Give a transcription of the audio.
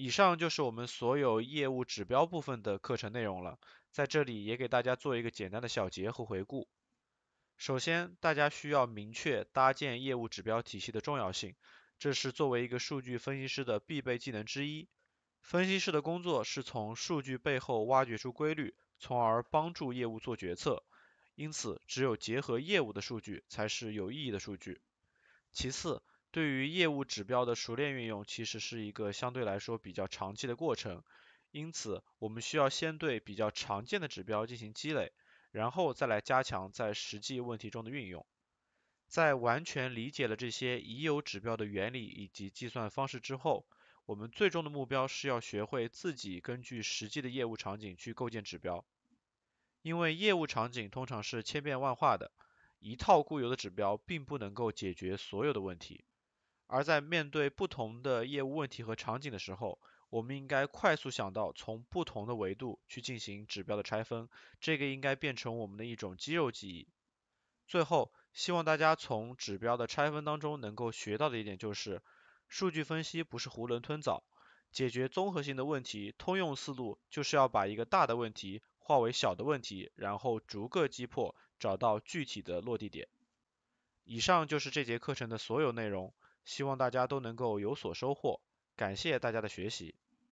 以上就是我们所有业务指标部分的课程内容了，在这里也给大家做一个简单的小结和回顾。首先，大家需要明确搭建业务指标体系的重要性，这是作为一个数据分析师的必备技能之一。分析师的工作是从数据背后挖掘出规律，从而帮助业务做决策。因此，只有结合业务的数据，才是有意义的数据。其次，对于业务指标的熟练运用，其实是一个相对来说比较长期的过程，因此，我们需要先对比较常见的指标进行积累，然后再来加强在实际问题中的运用。在完全理解了这些已有指标的原理以及计算方式之后，我们最终的目标是要学会自己根据实际的业务场景去构建指标，因为业务场景通常是千变万化的，一套固有的指标并不能够解决所有的问题。而在面对不同的业务问题和场景的时候，我们应该快速想到从不同的维度去进行指标的拆分，这个应该变成我们的一种肌肉记忆。最后，希望大家从指标的拆分当中能够学到的一点就是，数据分析不是囫囵吞枣，解决综合性的问题，通用思路就是要把一个大的问题化为小的问题，然后逐个击破，找到具体的落地点。以上就是这节课程的所有内容。希望大家都能够有所收获，感谢大家的学习。